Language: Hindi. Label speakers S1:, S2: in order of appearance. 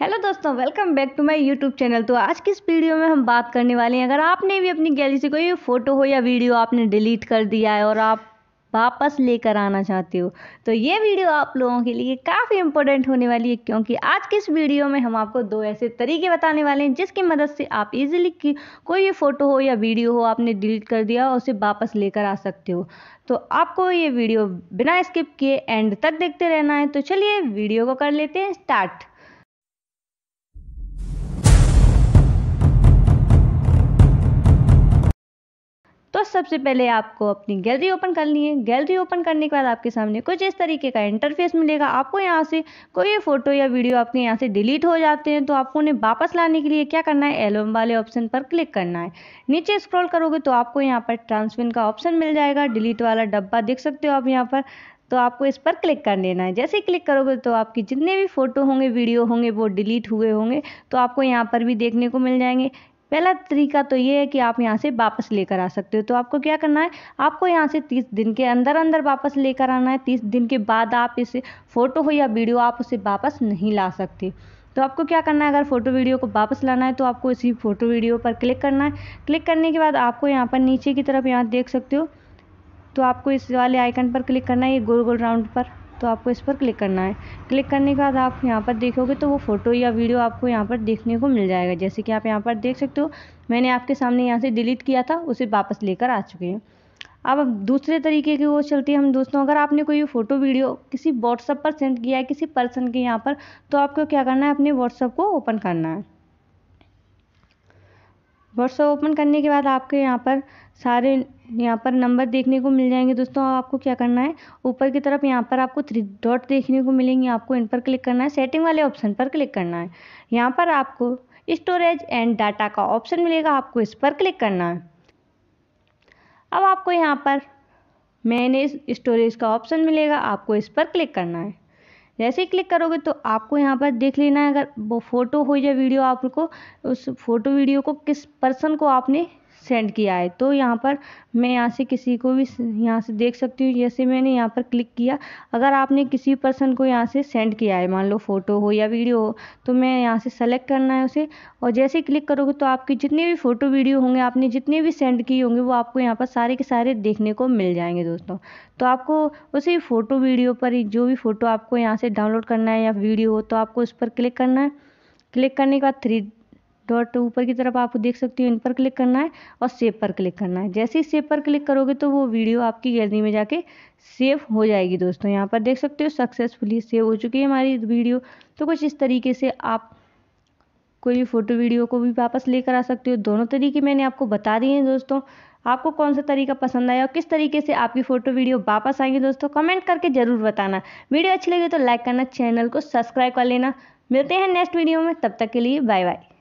S1: हेलो दोस्तों welcome back to my YouTube channel तो आज की इस वीडियो में हम बात करने वाले हैं अगर आपने भी अपनी गैलरी से कोई फ़ोटो हो या वीडियो आपने डिलीट कर दिया है और आप वापस लेकर आना चाहते हो तो ये वीडियो आप लोगों के लिए काफ़ी इंपॉर्टेंट होने वाली है क्योंकि आज की इस वीडियो में हम आपको दो ऐसे तरीके बताने वाले हैं जिसकी मदद से आप इजीली की कोई भी फ़ोटो हो या वीडियो हो आपने डिलीट कर दिया और उसे वापस लेकर आ सकते हो तो आपको ये वीडियो बिना स्किप किए एंड तक देखते रहना है तो चलिए वीडियो को कर लेते हैं स्टार्ट तो सबसे पहले आपको अपनी गैलरी ओपन करनी है गैलरी ओपन करने के बाद आपके सामने कुछ इस तरीके का इंटरफेस मिलेगा आपको यहाँ से कोई फोटो या वीडियो आपके यहाँ से डिलीट हो जाते हैं तो आपको उन्हें वापस लाने के लिए क्या करना है एल्बम वाले ऑप्शन पर क्लिक करना है नीचे स्क्रॉल करोगे तो आपको यहाँ पर ट्रांसफिन का ऑप्शन मिल जाएगा डिलीट वाला डब्बा देख सकते हो आप यहाँ पर तो आपको इस पर क्लिक कर लेना है जैसे क्लिक करोगे तो आपकी जितने भी फ़ोटो होंगे वीडियो होंगे वो डिलीट हुए होंगे तो आपको यहाँ पर भी देखने को मिल जाएंगे पहला तरीका तो ये है कि आप यहाँ से वापस लेकर आ सकते हो तो आपको क्या करना है आपको यहाँ से तीस दिन के अंदर अंदर वापस लेकर आना है तीस दिन के बाद आप इसे फ़ोटो हो या वीडियो आप उसे वापस नहीं ला सकते तो आपको क्या करना है अगर फ़ोटो वीडियो को वापस लाना है तो आपको इसी फ़ोटो वीडियो पर क्लिक करना है क्लिक करने के बाद आपको यहाँ पर नीचे की तरफ यहाँ देख सकते हो तो आपको इस वाले आइकन पर क्लिक करना है ये गोल गोल राउंड पर तो आपको इस पर क्लिक करना है क्लिक करने के बाद आप यहाँ पर देखोगे तो वो फ़ोटो या वीडियो आपको यहाँ पर देखने को मिल जाएगा जैसे कि आप यहाँ पर देख सकते हो मैंने आपके सामने यहाँ से डिलीट किया था उसे वापस लेकर आ चुके हैं अब दूसरे तरीके की वो चलती है हम दोस्तों अगर आपने कोई फ़ोटो वीडियो किसी व्हाट्सअप पर सेंड किया है किसी पर्सन के यहाँ पर तो आपको क्या करना है अपने व्हाट्सअप को ओपन करना है व्हाट्सअप ओपन करने के बाद आपके यहाँ पर सारे यहाँ पर नंबर देखने को मिल जाएंगे दोस्तों आपको क्या करना है ऊपर की तरफ यहाँ पर आपको थ्री डॉट देखने को मिलेंगे आपको इन पर क्लिक करना है सेटिंग वाले ऑप्शन पर क्लिक करना है यहाँ पर आपको स्टोरेज एंड डाटा का ऑप्शन मिलेगा आपको इस पर क्लिक करना है अब आपको यहाँ पर मैनेज स्टोरेज का ऑप्शन मिलेगा आपको इस पर क्लिक करना है जैसे ही क्लिक करोगे तो आपको यहाँ पर देख लेना है अगर वो फ़ोटो हो या वीडियो आपको उस फोटो वीडियो को किस पर्सन को आपने सेंड किया है तो यहाँ पर मैं यहाँ से किसी को भी यहाँ से देख सकती हूँ जैसे मैंने यहाँ पर क्लिक किया अगर आपने किसी पर्सन को यहाँ से सेंड किया है मान लो फ़ोटो हो या वीडियो हो तो मैं यहाँ से सेलेक्ट करना है उसे और जैसे क्लिक करोगे तो आपकी जितने भी फ़ोटो वीडियो होंगे आपने जितने भी सेंड किए होंगे वो आपको यहाँ पर सारे के सारे देखने को मिल जाएंगे दोस्तों तो आपको उसी फ़ोटो वीडियो पर जो भी फ़ोटो आपको यहाँ से डाउनलोड करना है या वीडियो हो तो आपको उस पर क्लिक करना है क्लिक करने के बाद थ्री डॉट ऊपर की तरफ आप देख सकते हो इन पर क्लिक करना है और सेव पर क्लिक करना है जैसे ही सेव पर क्लिक करोगे तो वो वीडियो आपकी गैलरी में जाके सेव हो जाएगी दोस्तों यहाँ पर देख सकते हो सक्सेसफुली सेव हो चुकी है हमारी वीडियो तो कुछ इस तरीके से आप कोई भी फ़ोटो वीडियो को भी वापस लेकर आ सकते हो दोनों तरीके मैंने आपको बता दिए हैं दोस्तों आपको कौन सा तरीका पसंद आया और किस तरीके से आपकी फ़ोटो वीडियो वापस आएंगे दोस्तों कमेंट करके ज़रूर बताना वीडियो अच्छी लगी तो लाइक करना चैनल को सब्सक्राइब कर लेना मिलते हैं नेक्स्ट वीडियो में तब तक के लिए बाय बाय